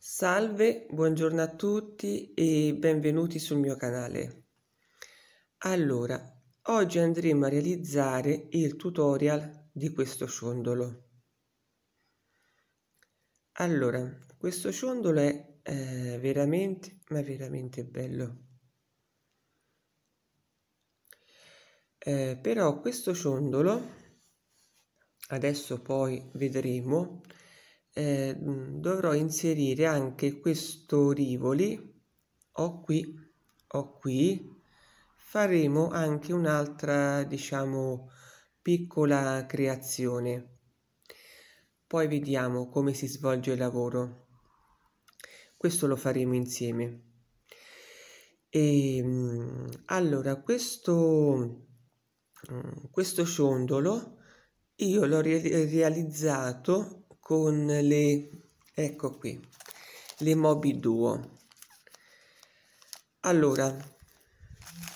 Salve, buongiorno a tutti e benvenuti sul mio canale. Allora, oggi andremo a realizzare il tutorial di questo ciondolo. Allora, questo ciondolo è eh, veramente, ma veramente bello. Eh, però questo ciondolo adesso poi vedremo, eh, dovrò inserire anche questo rivoli, ho qui, ho qui, faremo anche un'altra, diciamo, piccola creazione. Poi vediamo come si svolge il lavoro. Questo lo faremo insieme. E, ehm, allora, questo, mm, questo ciondolo io l'ho realizzato con le ecco qui le mobi duo allora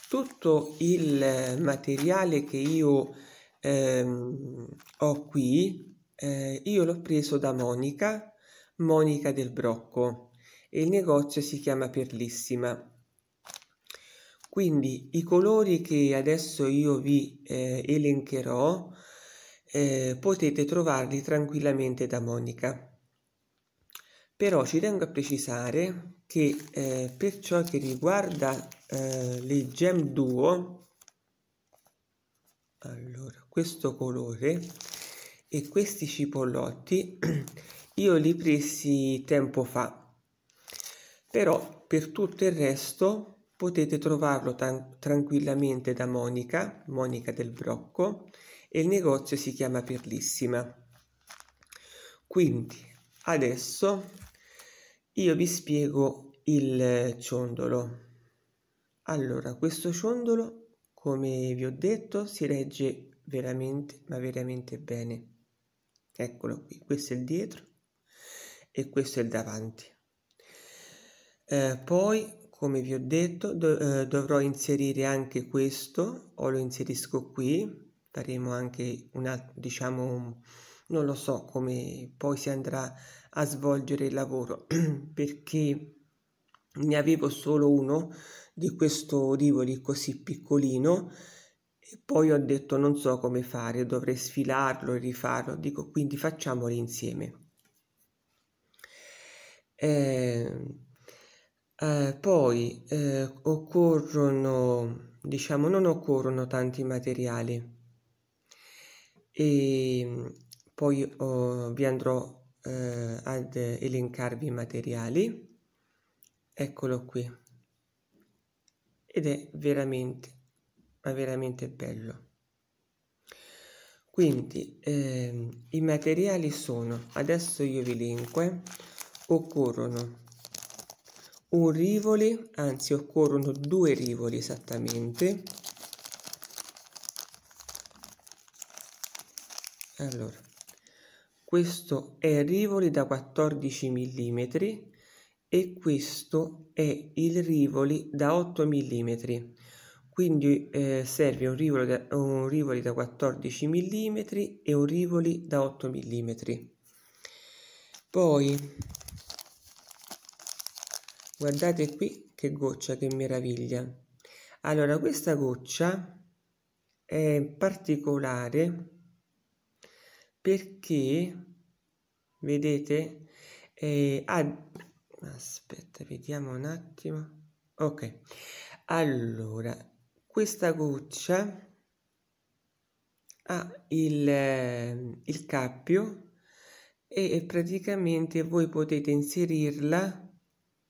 tutto il materiale che io ehm, ho qui eh, io l'ho preso da monica monica del brocco e il negozio si chiama perlissima quindi i colori che adesso io vi eh, elencherò eh, potete trovarli tranquillamente da Monica. Però ci tengo a precisare che eh, per ciò che riguarda eh, le gem duo, allora questo colore e questi cipollotti io li presi tempo fa, però per tutto il resto potete trovarlo tranquillamente da Monica, Monica del Brocco, e il negozio si chiama Perlissima. Quindi adesso io vi spiego il ciondolo. Allora, questo ciondolo, come vi ho detto, si regge veramente, ma veramente bene. Eccolo qui, questo è il dietro e questo è il davanti. Eh, poi, come vi ho detto, do eh, dovrò inserire anche questo, o lo inserisco qui, daremo anche una, diciamo, non lo so come poi si andrà a svolgere il lavoro, perché ne avevo solo uno di questo rivoli così piccolino e poi ho detto non so come fare, dovrei sfilarlo e rifarlo, dico quindi facciamolo insieme. Eh, eh, poi eh, occorrono, diciamo non occorrono tanti materiali, e mm, poi oh, vi andrò eh, ad elencarvi i materiali. Eccolo qui. Ed è veramente, ma veramente bello. Quindi eh, i materiali sono, adesso io vi linko occorrono un rivoli, anzi occorrono due rivoli esattamente, Allora, questo è rivoli da 14 mm e questo è il rivoli da 8 mm. Quindi eh, serve un rivoli, da, un rivoli da 14 mm e un rivoli da 8 mm. Poi, guardate qui che goccia, che meraviglia. Allora, questa goccia è particolare perché vedete eh, ah, aspetta vediamo un attimo ok allora questa goccia ha il, eh, il cappio e praticamente voi potete inserirla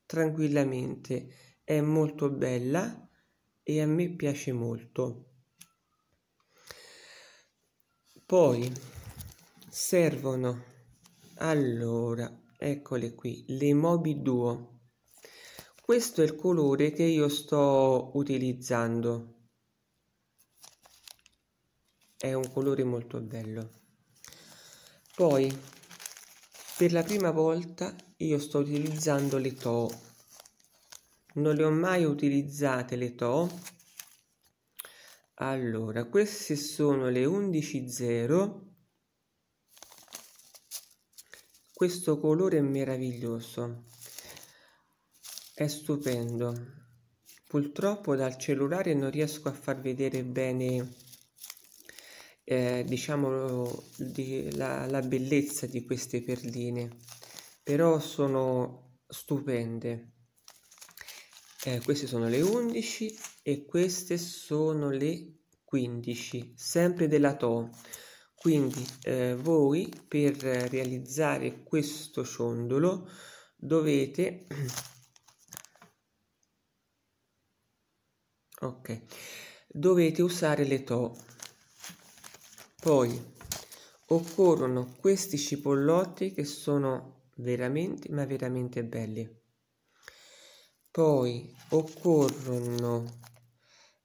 tranquillamente è molto bella e a me piace molto poi servono allora eccole qui le mobi duo questo è il colore che io sto utilizzando è un colore molto bello poi per la prima volta io sto utilizzando le to non le ho mai utilizzate le to allora queste sono le 11.0 Questo colore è meraviglioso, è stupendo. Purtroppo dal cellulare non riesco a far vedere bene eh, diciamo di, la, la bellezza di queste perline, però sono stupende. Eh, queste sono le 11 e queste sono le 15, sempre della To quindi eh, voi per realizzare questo ciondolo dovete ok dovete usare le to poi occorrono questi cipollotti che sono veramente ma veramente belli poi occorrono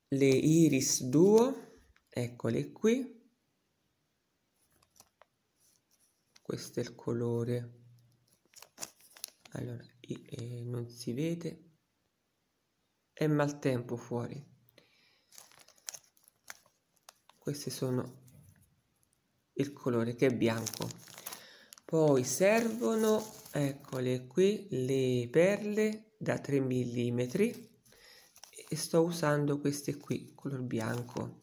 le iris duo eccole qui questo è il colore allora eh, non si vede è maltempo fuori questi sono il colore che è bianco poi servono eccole qui le perle da 3 mm e sto usando queste qui color bianco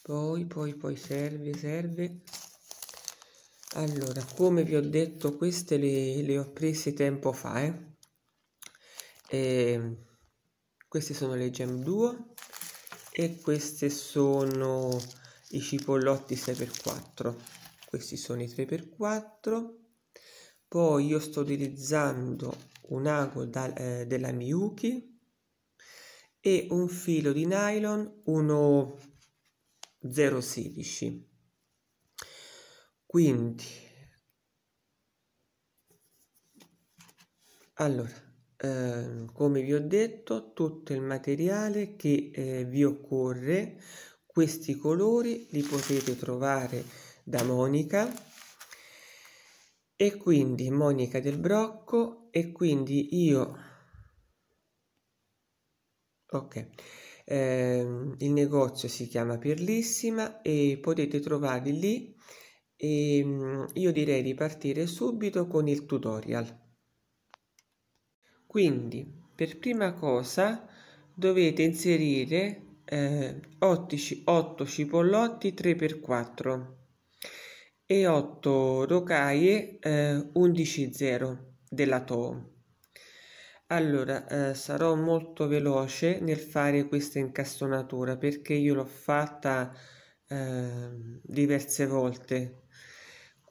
poi poi poi serve serve allora come vi ho detto queste le, le ho prese tempo fa eh? e, ehm, queste sono le gem duo e queste sono i cipollotti 6x4 questi sono i 3x4 poi io sto utilizzando un ago da, eh, della Miyuki e un filo di nylon 1016 quindi allora eh, come vi ho detto tutto il materiale che eh, vi occorre questi colori li potete trovare da Monica e quindi Monica del Brocco e quindi io ok eh, il negozio si chiama perlissima e potete trovarli lì e ehm, io direi di partire subito con il tutorial. Quindi, per prima cosa dovete inserire eh, 8, 8 cipollotti 3x4 e 8 rocaie eh, 11-0 della Toho. Allora, eh, sarò molto veloce nel fare questa incastonatura perché io l'ho fatta ehm, diverse volte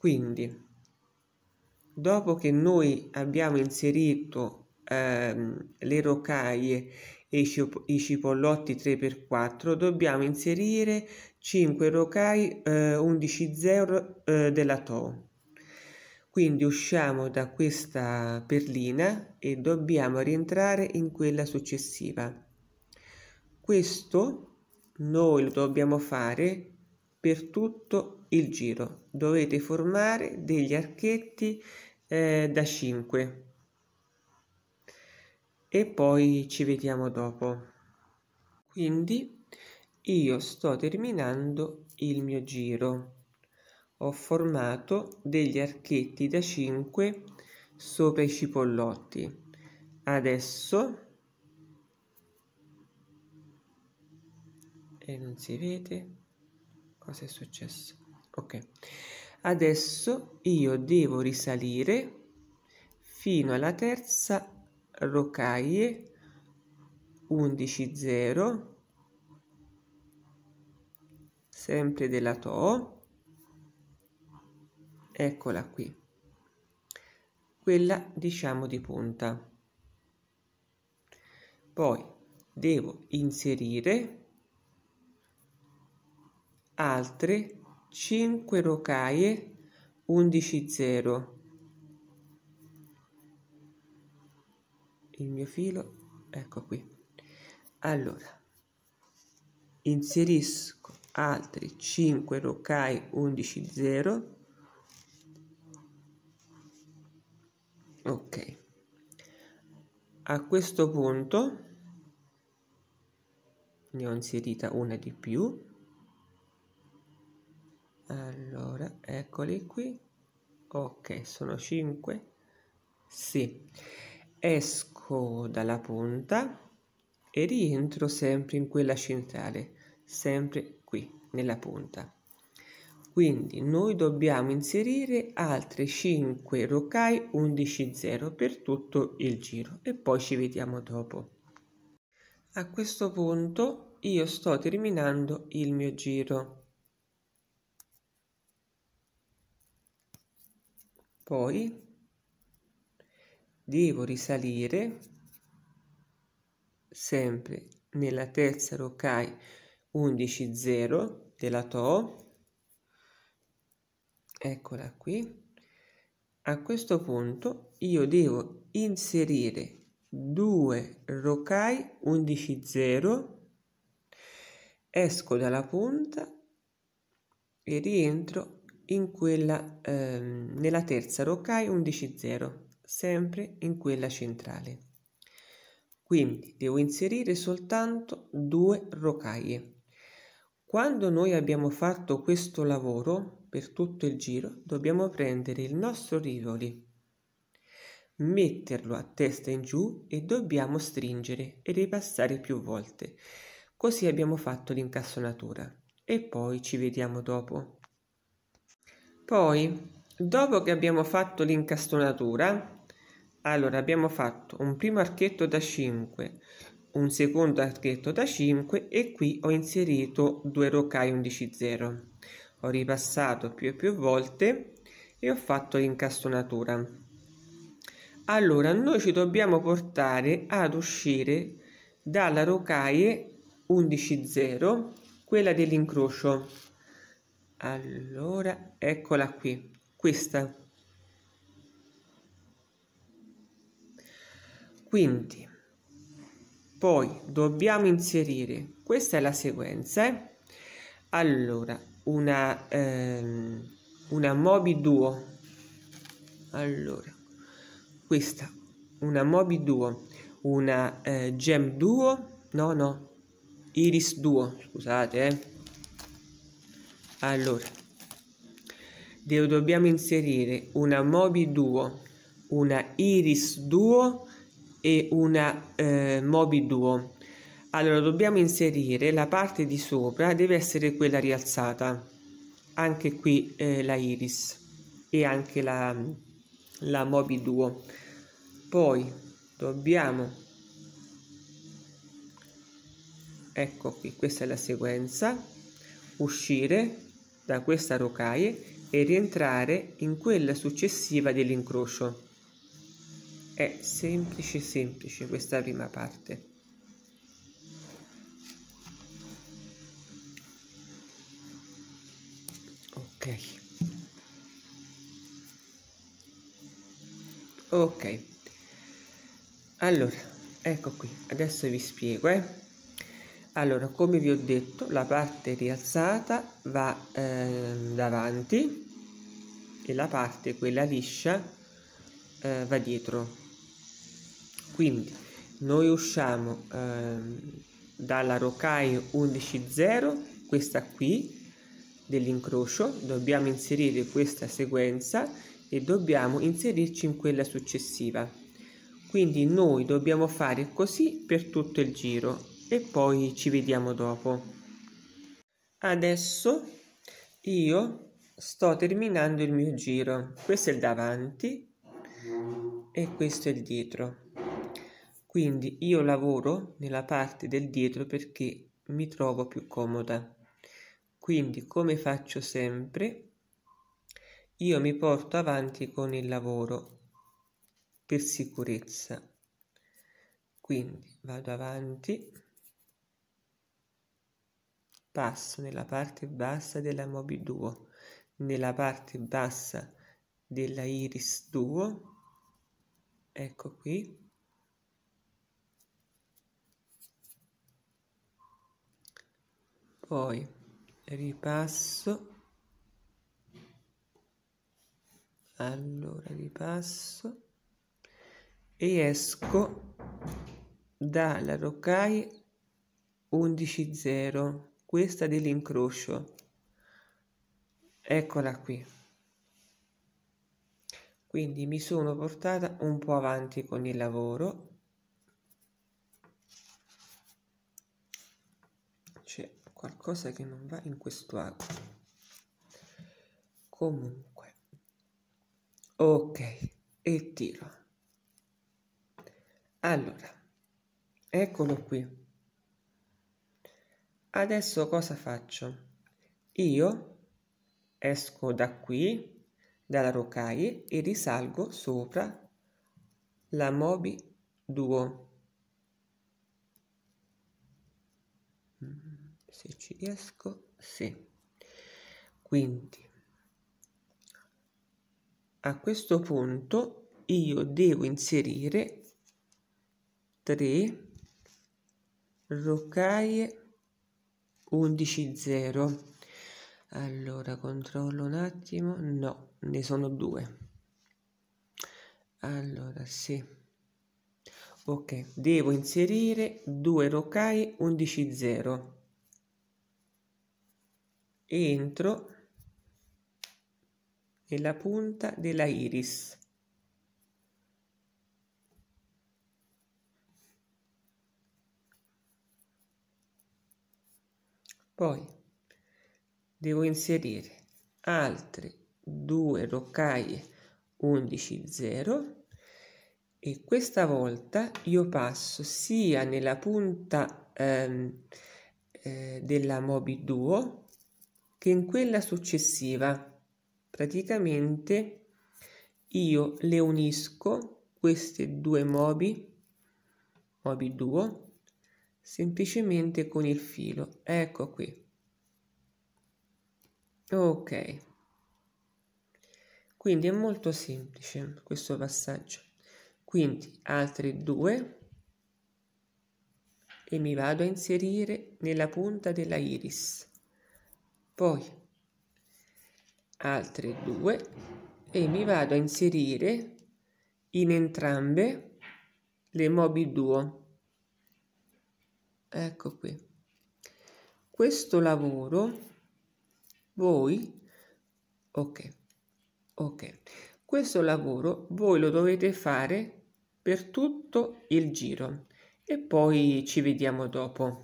quindi, dopo che noi abbiamo inserito ehm, le rocaie e i cipollotti 3x4, dobbiamo inserire 5 rocaie eh, 11,0 eh, della TO. Quindi usciamo da questa perlina e dobbiamo rientrare in quella successiva. Questo noi lo dobbiamo fare per tutto il giro dovete formare degli archetti eh, da 5 e poi ci vediamo dopo quindi io sto terminando il mio giro ho formato degli archetti da 5 sopra i cipollotti adesso e non si vede cosa è successo ok adesso io devo risalire fino alla terza rocaille 11.0, sempre della to eccola qui quella diciamo di punta poi devo inserire altre 5 rocaie, 11 0. Il mio filo, ecco qui. Allora, inserisco altri 5 rocaie, 11 0. Ok. A questo punto ne ho inserita una di più allora eccoli qui ok sono 5 sì esco dalla punta e rientro sempre in quella centrale sempre qui nella punta quindi noi dobbiamo inserire altre 5 rocai 11 0 per tutto il giro e poi ci vediamo dopo a questo punto io sto terminando il mio giro poi devo risalire sempre nella terza rocai 11.0 0 della to eccola qui a questo punto io devo inserire 2 rocai 11.0 esco dalla punta e rientro in quella, eh, nella terza Roccai 11-0, sempre in quella centrale. Quindi devo inserire soltanto due rocaie. Quando noi abbiamo fatto questo lavoro per tutto il giro, dobbiamo prendere il nostro rivoli, metterlo a testa in giù e dobbiamo stringere e ripassare più volte. Così abbiamo fatto l'incassonatura e poi ci vediamo dopo. Poi, dopo che abbiamo fatto l'incastonatura, allora abbiamo fatto un primo archetto da 5, un secondo archetto da 5 e qui ho inserito due roccai 11.0. Ho ripassato più e più volte e ho fatto l'incastonatura. Allora noi ci dobbiamo portare ad uscire dalla rocaie 11.0, quella dell'incrocio. Allora, eccola qui, questa. Quindi, poi dobbiamo inserire, questa è la sequenza, eh? Allora, una, ehm, una Mobi Duo. Allora, questa, una Mobi Duo, una eh, Gem Duo, no, no, Iris Duo, scusate, eh allora, dobbiamo inserire una Mobi Duo, una Iris Duo e una eh, Mobi Duo. Allora, dobbiamo inserire la parte di sopra, deve essere quella rialzata. Anche qui eh, la Iris e anche la, la Mobi Duo. Poi dobbiamo ecco qui questa è la sequenza uscire da questa rocaie e rientrare in quella successiva dell'incrocio. È semplice semplice questa prima parte. Ok. Ok. Allora, ecco qui. Adesso vi spiego, eh allora come vi ho detto la parte rialzata va eh, davanti e la parte quella liscia eh, va dietro quindi noi usciamo eh, dalla rocaia 11.0 questa qui dell'incrocio dobbiamo inserire questa sequenza e dobbiamo inserirci in quella successiva quindi noi dobbiamo fare così per tutto il giro e poi ci vediamo dopo. Adesso io sto terminando il mio giro. Questo è il davanti e questo è il dietro. Quindi io lavoro nella parte del dietro perché mi trovo più comoda. Quindi come faccio sempre, io mi porto avanti con il lavoro per sicurezza. Quindi vado avanti passo nella parte bassa della Mobi Duo, nella parte bassa della Iris Duo, ecco qui, poi ripasso allora ripasso e esco dalla rocaille 11.0 questa dell'incrocio. Eccola qui. Quindi mi sono portata un po' avanti con il lavoro. C'è qualcosa che non va in questo angolo. Comunque. Ok, e tiro. Allora, eccolo qui. Adesso cosa faccio? Io esco da qui, dalla rocaie, e risalgo sopra la Mobi 2. Se ci riesco, sì. Quindi, a questo punto io devo inserire 3 rocaie 11-0. Allora, controllo un attimo. No, ne sono due. Allora, sì. Ok, devo inserire due rocaie 11-0. Entro nella punta della iris Poi devo inserire altre due roccaie 11.0 e questa volta io passo sia nella punta ehm, eh, della Mobi 2 che in quella successiva praticamente io le unisco queste due Mobi, Mobi 2, semplicemente con il filo ecco qui ok quindi è molto semplice questo passaggio quindi altri due e mi vado a inserire nella punta della iris poi altre due e mi vado a inserire in entrambe le mobi duo ecco qui. Questo lavoro voi ok. Ok. Questo lavoro voi lo dovete fare per tutto il giro e poi ci vediamo dopo.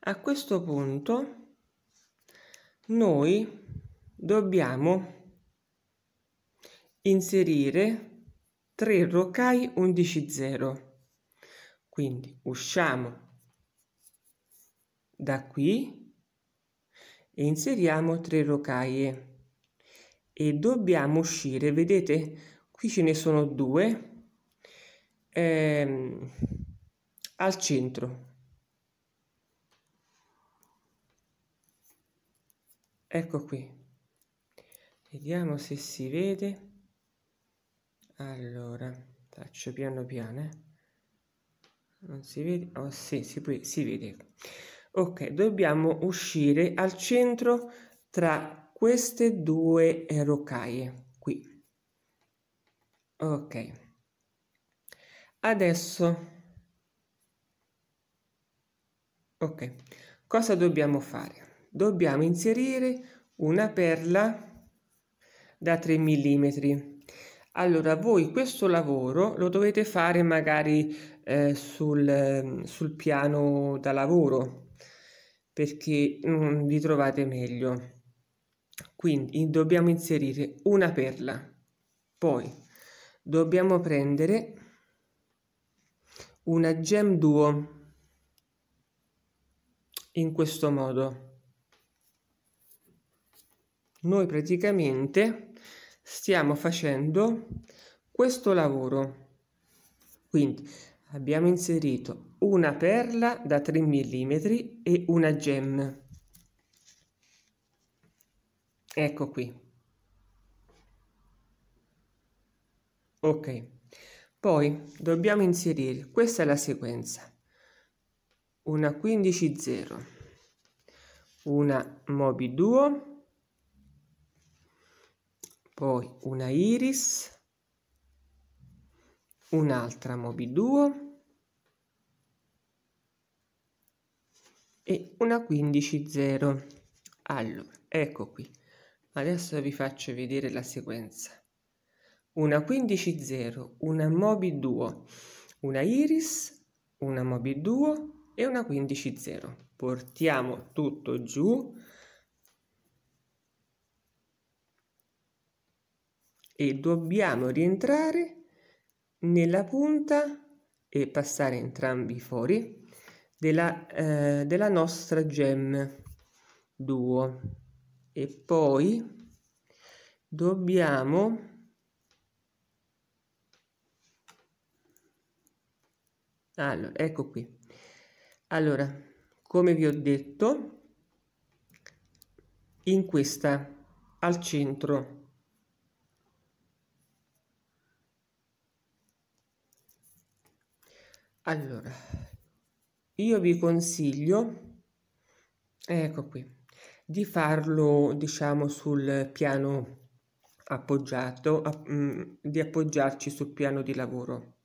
A questo punto noi dobbiamo inserire 3 rocai 11 0 quindi usciamo da qui e inseriamo tre rocaie e dobbiamo uscire vedete qui ce ne sono due ehm, al centro ecco qui vediamo se si vede allora faccio piano piano eh. Non si vede? Oh, sì, si, può, si vede. Ok, dobbiamo uscire al centro tra queste due rocaie, qui. Ok. Adesso, ok, cosa dobbiamo fare? Dobbiamo inserire una perla da 3 mm. Allora, voi questo lavoro lo dovete fare magari eh, sul, ehm, sul, piano da lavoro perché mm, vi trovate meglio. Quindi dobbiamo inserire una perla, poi dobbiamo prendere una gem duo in questo modo. Noi praticamente stiamo facendo questo lavoro. Quindi abbiamo inserito una perla da 3 mm e una gemma. ecco qui ok poi dobbiamo inserire questa è la sequenza una 15 0 una mobi duo poi una iris un'altra mobi 2 e una 15.0 allora ecco qui adesso vi faccio vedere la sequenza una 15.0 una mobi 2 una iris una mobi 2 e una 15.0 portiamo tutto giù e dobbiamo rientrare nella punta e passare entrambi fuori della, eh, della nostra gem duo e poi dobbiamo allora ecco qui allora come vi ho detto in questa al centro Allora, io vi consiglio, ecco qui, di farlo diciamo sul piano appoggiato, app mm, di appoggiarci sul piano di lavoro.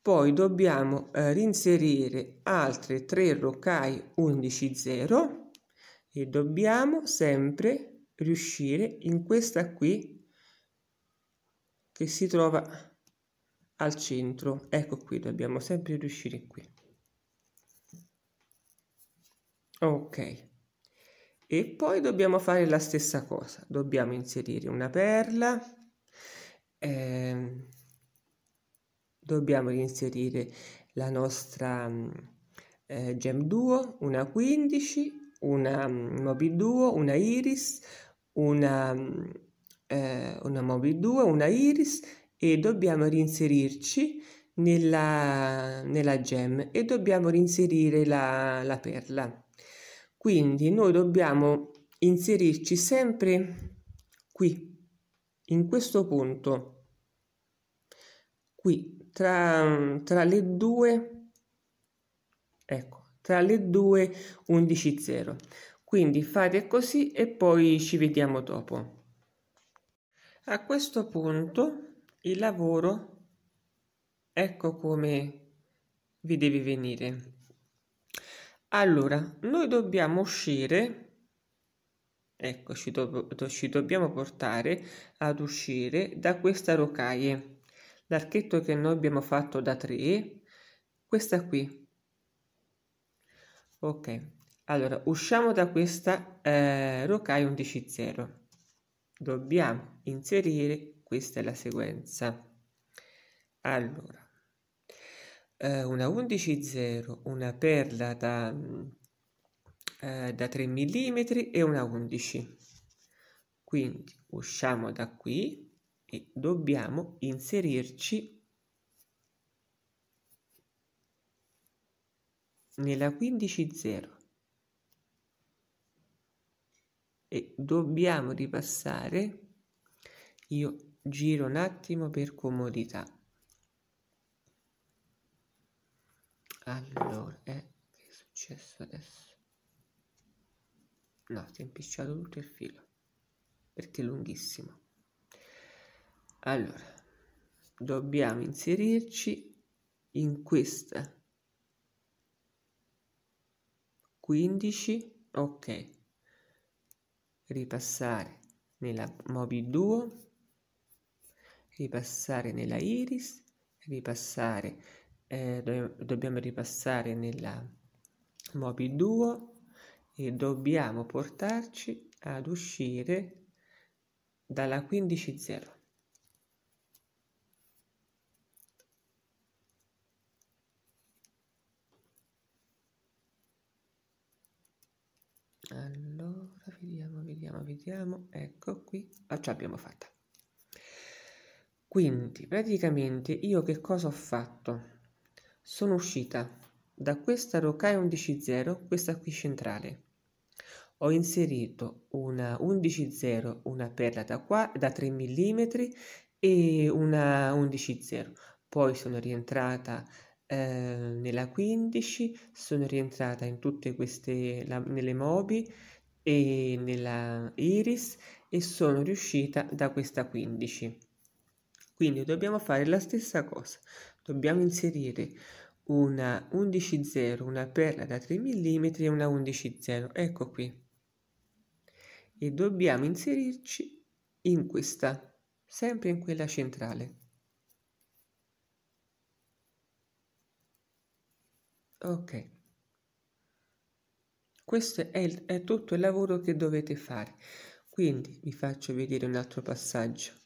Poi dobbiamo eh, rinserire altre 3 rocai 11-0 e dobbiamo sempre riuscire in questa qui che si trova al centro ecco qui dobbiamo sempre riuscire qui ok e poi dobbiamo fare la stessa cosa dobbiamo inserire una perla eh, dobbiamo inserire la nostra eh, gem duo una 15 una mm, mobi duo una iris una, mm, eh, una mobi duo una iris e dobbiamo rinserirci nella, nella gem e dobbiamo rinserire la, la perla. Quindi noi dobbiamo inserirci sempre qui, in questo punto, qui, tra, tra le due, ecco, tra le due 11 0. Quindi fate così e poi ci vediamo dopo. A questo punto il lavoro, ecco come vi devi venire. Allora, noi dobbiamo uscire, ecco, ci, do, ci dobbiamo portare ad uscire da questa rocaie, l'archetto che noi abbiamo fatto da 3, questa qui. Ok, allora usciamo da questa eh, rocaia 0 Dobbiamo inserire questa è la sequenza. Allora, eh, una 11.0, una perla da, eh, da 3 mm e una 11. Quindi usciamo da qui e dobbiamo inserirci nella 15.0 e dobbiamo ripassare io giro un attimo per comodità allora eh, che è successo adesso no si è impicciato tutto il filo perché è lunghissimo allora dobbiamo inserirci in questa 15 ok ripassare nella mobi 2 ripassare nella iris, ripassare, eh, do dobbiamo ripassare nella Mobi Duo e dobbiamo portarci ad uscire dalla 15.0. Allora, vediamo, vediamo, vediamo, ecco qui, ah, ce l'abbiamo fatta. Quindi praticamente io che cosa ho fatto? Sono uscita da questa Rokai 11.0, questa qui centrale. Ho inserito una 11.0, una perla da, qua, da 3 mm e una 11.0. Poi sono rientrata eh, nella 15, sono rientrata in tutte queste, la, nelle mobi e nella iris e sono riuscita da questa 15 quindi dobbiamo fare la stessa cosa. Dobbiamo inserire una 11.0, una perla da 3 mm e una 11.0. Ecco qui. E dobbiamo inserirci in questa, sempre in quella centrale. Ok. Questo è, il, è tutto il lavoro che dovete fare. Quindi vi faccio vedere un altro passaggio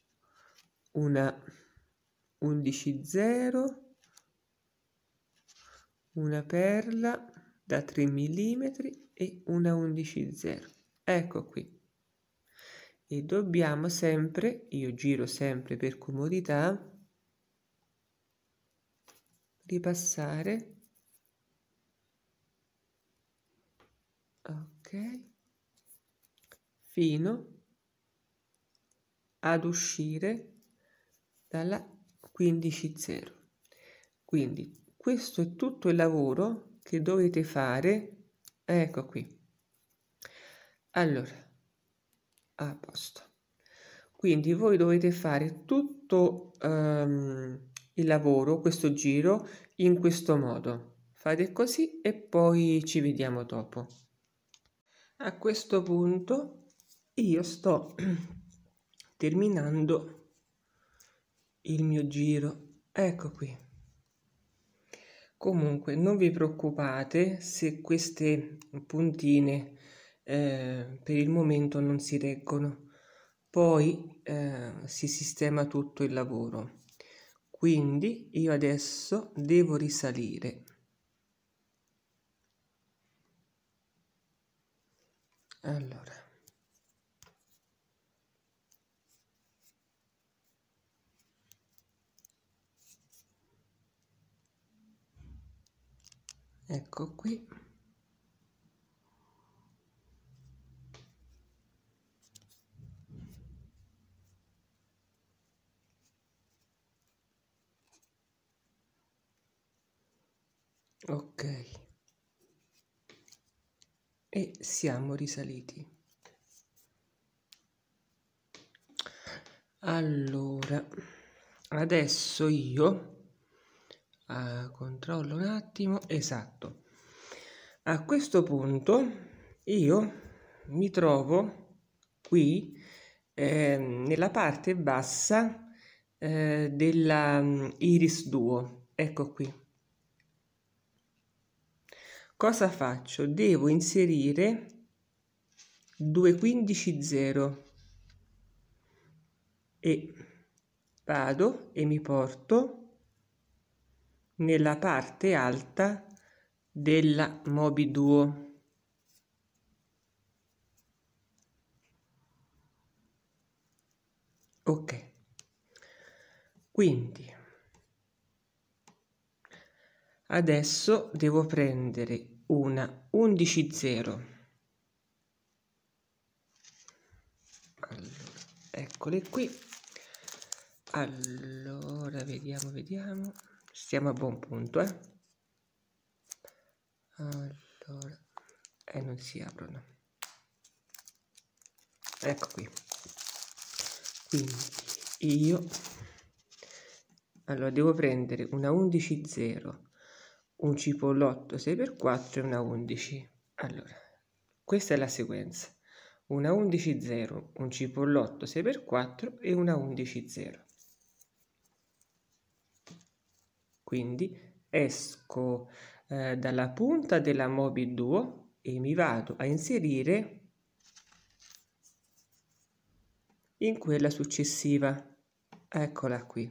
una 11 0 una perla da 3 mm e una 11 0 ecco qui e dobbiamo sempre io giro sempre per comodità ripassare ok fino ad uscire dalla 15.0. Quindi questo è tutto il lavoro che dovete fare. Ecco qui. Allora, a posto. Quindi voi dovete fare tutto um, il lavoro, questo giro, in questo modo. Fate così e poi ci vediamo dopo. A questo punto io sto terminando il mio giro ecco qui comunque non vi preoccupate se queste puntine eh, per il momento non si reggono poi eh, si sistema tutto il lavoro quindi io adesso devo risalire allora ecco qui ok e siamo risaliti allora adesso io Uh, controllo un attimo, esatto. A questo punto io mi trovo qui eh, nella parte bassa eh, della mm, Iris Duo, ecco qui. Cosa faccio? Devo inserire 2.15.0 e vado e mi porto nella parte alta della Mobiduo. Ok, quindi adesso devo prendere una 11 0. Allora, eccole qui. Allora, vediamo, vediamo siamo a buon punto eh? allora e eh, non si aprono ecco qui quindi io allora devo prendere una 11 0 un cipollotto 6x4 e una 11 allora questa è la sequenza una 11 0 un cipollotto 6x4 e una 11 0 Quindi esco eh, dalla punta della Mobi 2 e mi vado a inserire in quella successiva. Eccola qui.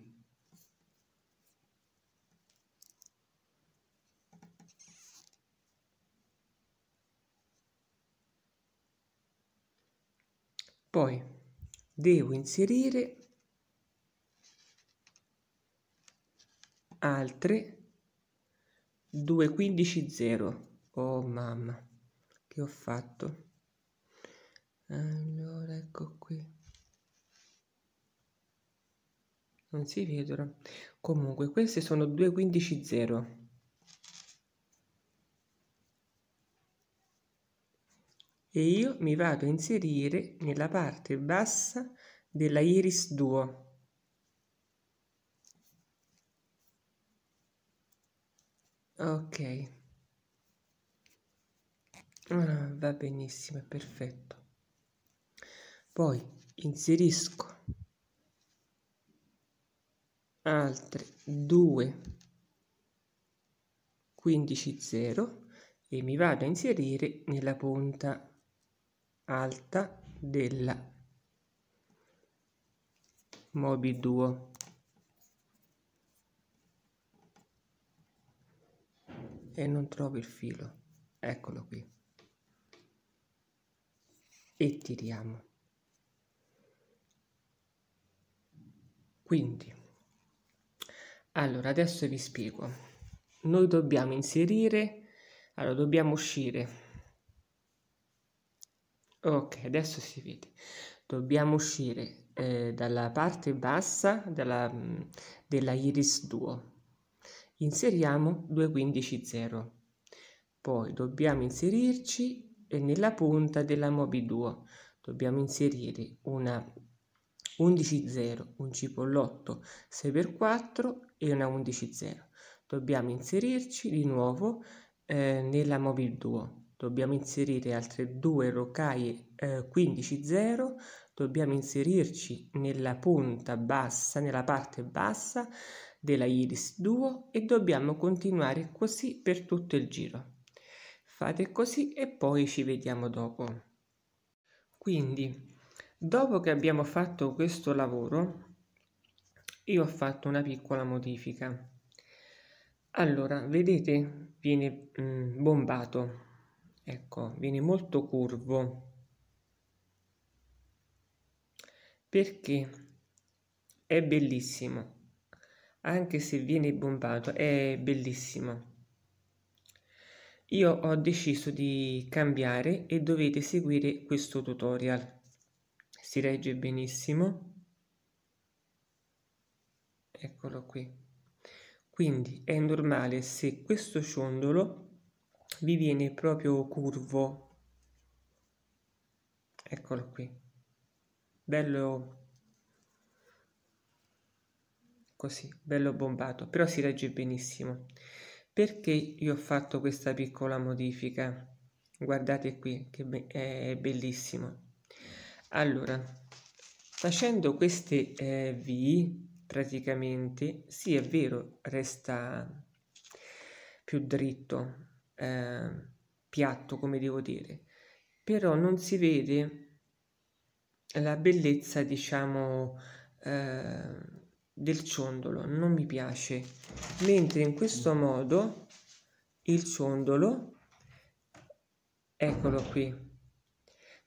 Poi devo inserire altre 2 215 0 oh mamma che ho fatto allora ecco qui non si vedono comunque queste sono 2 215 0 e io mi vado a inserire nella parte bassa della iris 2 Ok. Ah, va benissimo, perfetto. Poi inserisco altre due 15 0 e mi vado a inserire nella punta alta della mobi Duo. e non trovi il filo eccolo qui e tiriamo quindi allora adesso vi spiego noi dobbiamo inserire allora dobbiamo uscire ok adesso si vede dobbiamo uscire eh, dalla parte bassa della, mm, della iris 2 inseriamo 2 15 0 poi dobbiamo inserirci nella punta della mobi 2 dobbiamo inserire una 11 0 un cipollotto 6 x 4 e una 11 0 dobbiamo inserirci di nuovo eh, nella mobi 2 dobbiamo inserire altre due rocaie eh, 15 0 dobbiamo inserirci nella punta bassa nella parte bassa della iris duo e dobbiamo continuare così per tutto il giro. Fate così e poi ci vediamo dopo. Quindi, dopo che abbiamo fatto questo lavoro, io ho fatto una piccola modifica. Allora, vedete, viene mm, bombato, ecco, viene molto curvo. Perché? È bellissimo anche se viene bombato, è bellissimo. Io ho deciso di cambiare e dovete seguire questo tutorial. Si regge benissimo. Eccolo qui. Quindi è normale se questo ciondolo vi viene proprio curvo. Eccolo qui. Bello così, bello bombato, però si regge benissimo. Perché io ho fatto questa piccola modifica? Guardate qui, che be è bellissimo. Allora, facendo queste eh, V, praticamente, sì è vero, resta più dritto, eh, piatto come devo dire, però non si vede la bellezza, diciamo, eh, del ciondolo non mi piace mentre in questo modo il ciondolo eccolo qui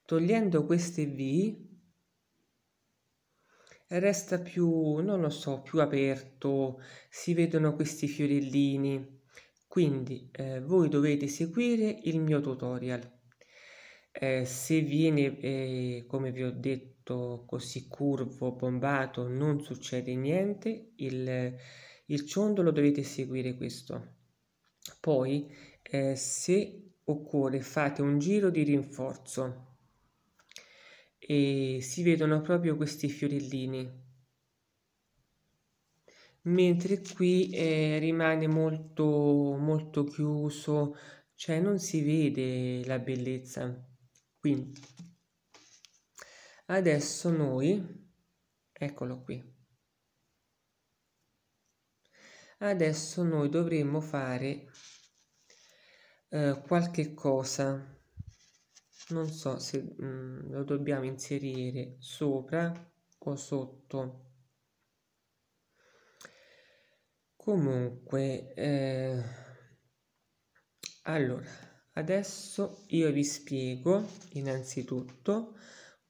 togliendo queste V resta più, non lo so, più aperto, si vedono questi fiorellini. Quindi eh, voi dovete seguire il mio tutorial. Eh, se viene, eh, come vi ho detto, tutto così curvo, bombato, non succede niente, il, il ciondolo dovete seguire questo. Poi, eh, se occorre, fate un giro di rinforzo e si vedono proprio questi fiorellini mentre qui eh, rimane molto molto chiuso cioè non si vede la bellezza quindi Adesso noi, eccolo qui, adesso noi dovremmo fare eh, qualche cosa, non so se mh, mm, lo dobbiamo inserire sopra o sotto. Comunque, eh, allora, adesso io vi spiego innanzitutto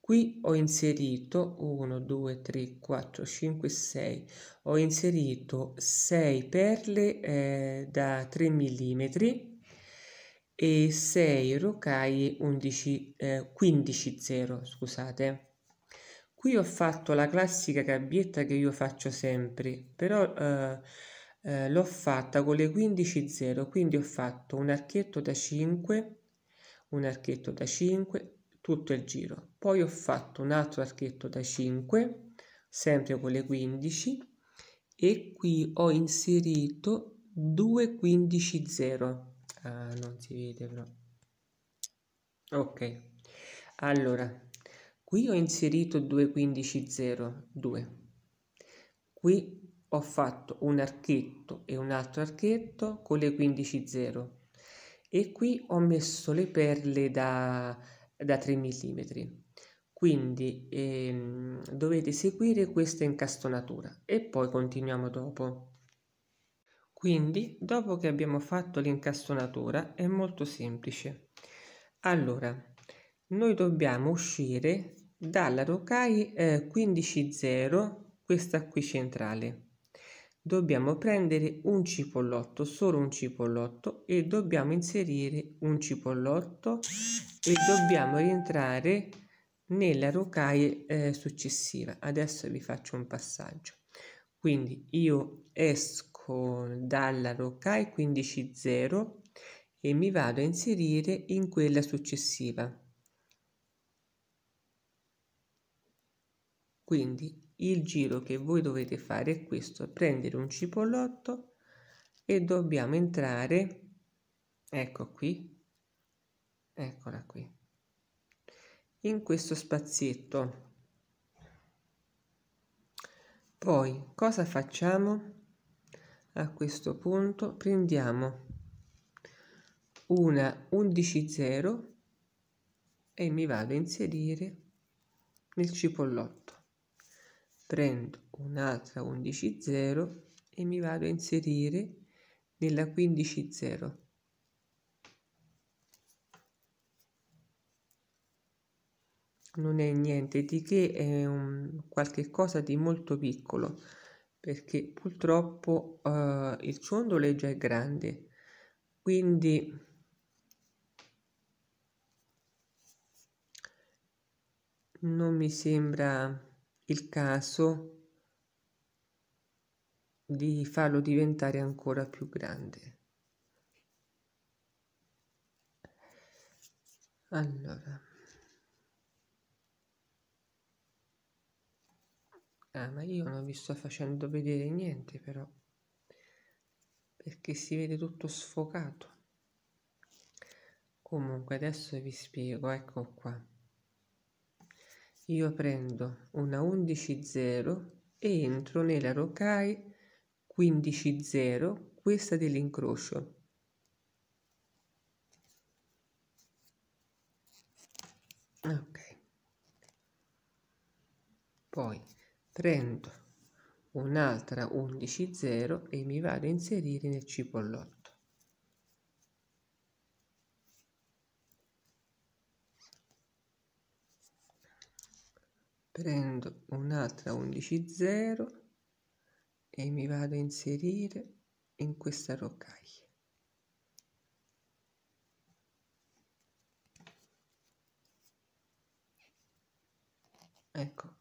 Qui ho inserito 1, 2, 3, 4, 5, 6, ho inserito 6 perle eh, da 3 mm e 6 rocaie 11, eh, 15 0, scusate. Qui ho fatto la classica gabbietta che io faccio sempre, però eh, eh, l'ho fatta con le 15 0, quindi ho fatto un archetto da 5, un archetto da 5, tutto il giro poi ho fatto un altro archetto da 5 sempre con le 15 e qui ho inserito 2 15 0 ah, non si vede però ok allora qui ho inserito 2 15 0 2 qui ho fatto un archetto e un altro archetto con le 15 0 e qui ho messo le perle da da 3 mm. Quindi ehm, dovete seguire questa incastonatura e poi continuiamo dopo. Quindi, dopo che abbiamo fatto l'incastonatura, è molto semplice. Allora, noi dobbiamo uscire dalla rocai eh, 15.0, questa qui centrale dobbiamo prendere un cipollotto, solo un cipollotto e dobbiamo inserire un cipollotto e dobbiamo rientrare nella rocaia eh, successiva. Adesso vi faccio un passaggio. Quindi io esco dalla rocaia 15.0 e mi vado a inserire in quella successiva. Quindi il giro che voi dovete fare è questo prendere un cipollotto e dobbiamo entrare ecco qui eccola qui in questo spazietto poi cosa facciamo a questo punto prendiamo una 11.0 e mi vado a inserire nel cipollotto prendo un'altra 11.0 e mi vado a inserire nella 15.0 non è niente di che è un qualche cosa di molto piccolo perché purtroppo eh, il ciondolo è già grande quindi non mi sembra il caso di farlo diventare ancora più grande. Allora, ah, ma io non vi sto facendo vedere niente però, perché si vede tutto sfocato. Comunque adesso vi spiego, ecco qua. Io prendo una 11.0 e entro nella roccai 15.0, questa dell'incrocio. Ok. Poi prendo un'altra 11.0 e mi vado a inserire nel cipollotto. prendo un'altra 11.0 e mi vado a inserire in questa roccaglia ecco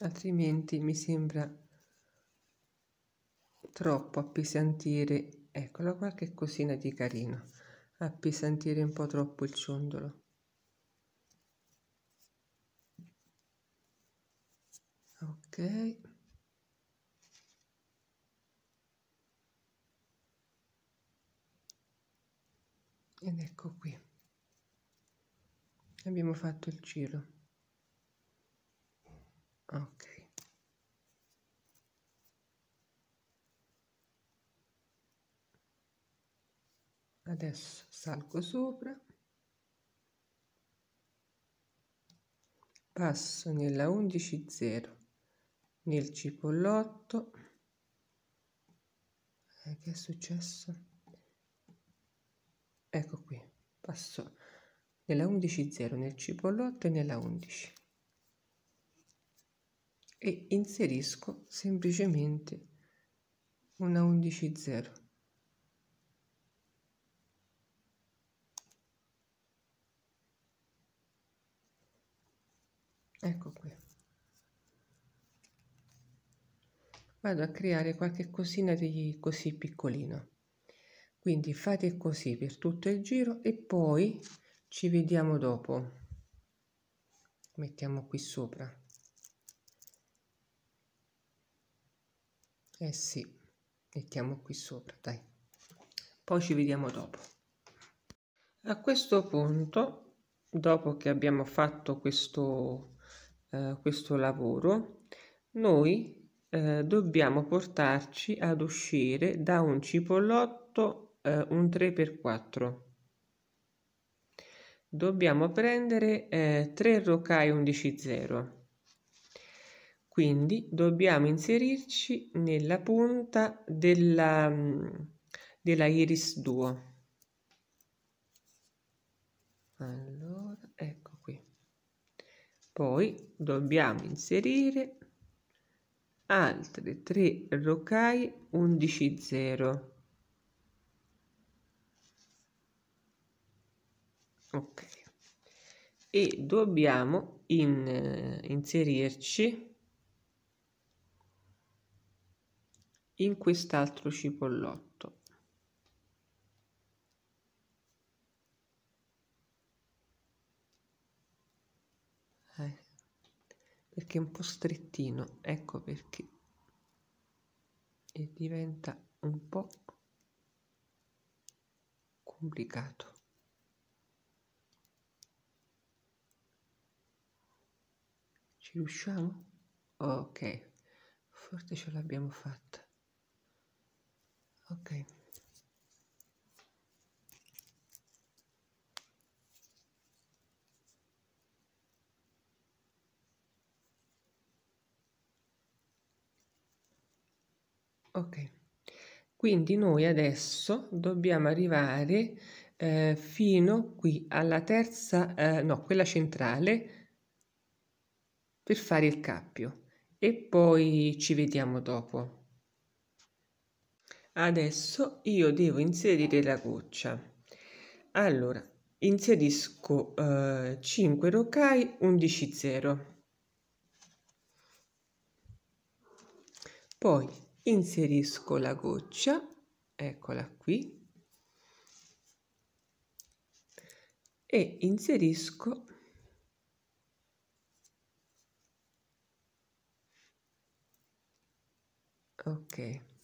altrimenti mi sembra troppo appesantire eccola qualche cosina di carino appesantire un po' troppo il ciondolo ok ed ecco qui abbiamo fatto il giro ok adesso salgo sopra passo nella 11.0 nel cipollotto eh, che è successo ecco qui passo nella 11.0 nel cipollotto e nella 11 e inserisco semplicemente una 11.0 0 ecco qui vado a creare qualche cosina di così piccolino quindi fate così per tutto il giro e poi ci vediamo dopo mettiamo qui sopra Eh sì, mettiamo qui sopra, dai. Poi ci vediamo dopo. A questo punto, dopo che abbiamo fatto questo, eh, questo lavoro, noi eh, dobbiamo portarci ad uscire da un cipollotto eh, un 3x4. Dobbiamo prendere 3 eh, rocai 11 0 quindi dobbiamo inserirci nella punta della, della iris 2. Allora, ecco qui. Poi dobbiamo inserire altre 3 rocai 11 0. Ok. E dobbiamo in, inserirci in quest'altro cipollotto. Eh, perché è un po' strettino, ecco perché. E diventa un po' complicato. Ci riusciamo? Ok, forse ce l'abbiamo fatta ok ok quindi noi adesso dobbiamo arrivare eh, fino qui alla terza eh, no quella centrale per fare il cappio e poi ci vediamo dopo adesso io devo inserire la goccia allora inserisco eh, 5 rocai 11 0 poi inserisco la goccia eccola qui e inserisco ok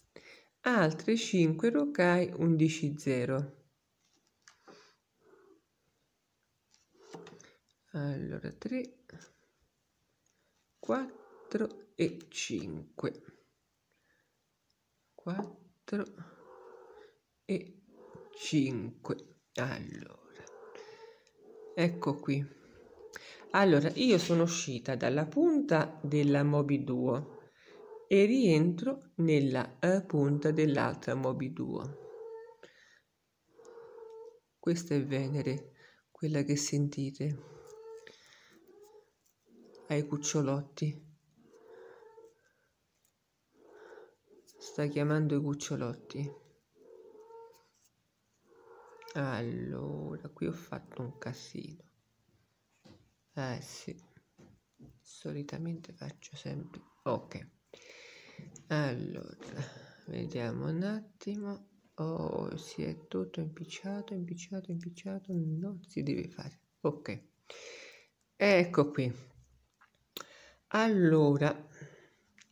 altre 5 roccai 11 0 allora 3 4 e 5 4 e 5 allora ecco qui allora io sono uscita dalla punta della mobi mobiduo e rientro nella eh, punta dell'altra mobidua. Questa è Venere, quella che sentite ai cucciolotti. Sta chiamando i cucciolotti. Allora, qui ho fatto un casino. Eh sì, solitamente faccio sempre... Ok allora vediamo un attimo oh si è tutto impicciato impicciato impicciato non si deve fare ok ecco qui allora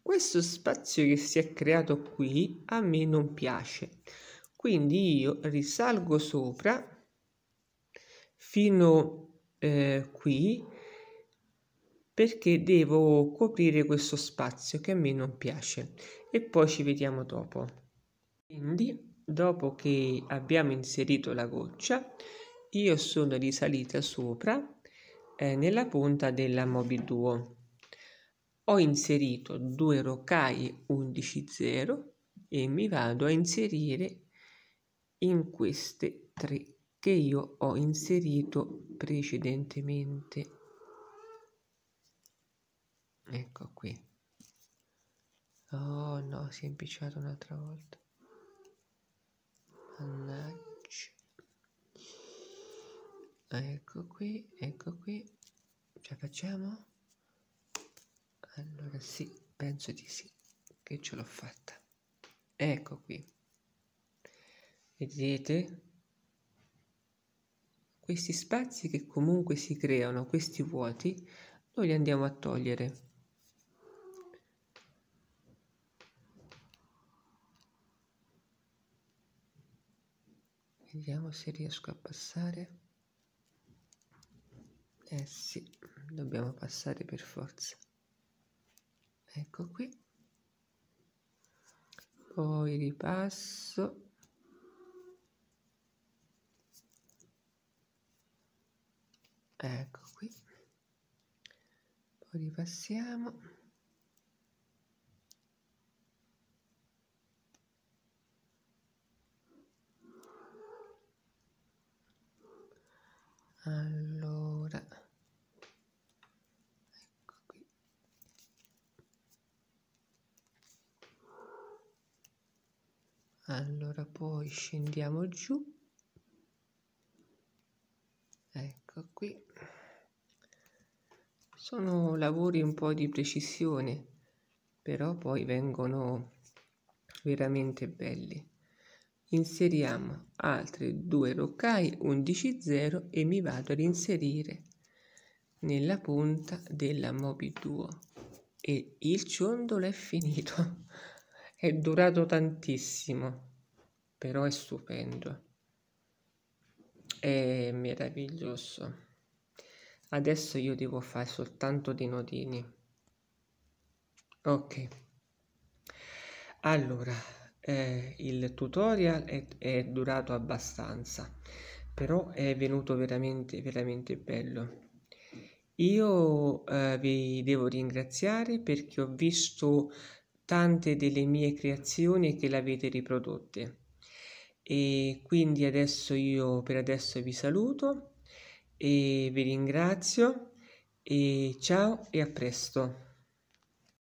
questo spazio che si è creato qui a me non piace quindi io risalgo sopra fino eh, qui perché devo coprire questo spazio che a me non piace e poi ci vediamo dopo. Quindi, dopo che abbiamo inserito la goccia, io sono risalita sopra eh, nella punta della Moby Duo. Ho inserito due rocaie 11-0 e mi vado a inserire in queste tre che io ho inserito precedentemente ecco qui oh no si è impicciato un'altra volta mannaggia ecco qui ecco qui ce la facciamo allora sì penso di sì che ce l'ho fatta ecco qui vedete questi spazi che comunque si creano questi vuoti noi li andiamo a togliere vediamo se riesco a passare eh sì dobbiamo passare per forza ecco qui poi ripasso ecco qui poi ripassiamo allora ecco qui allora poi scendiamo giù ecco qui sono lavori un po' di precisione però poi vengono veramente belli inseriamo altri due roccai 11.0 e mi vado ad inserire nella punta della Mobi 2 e il ciondolo è finito è durato tantissimo però è stupendo è meraviglioso adesso io devo fare soltanto dei nodini ok allora eh, il tutorial è, è durato abbastanza però è venuto veramente veramente bello io eh, vi devo ringraziare perché ho visto tante delle mie creazioni che l'avete riprodotte e quindi adesso io per adesso vi saluto e vi ringrazio e ciao e a presto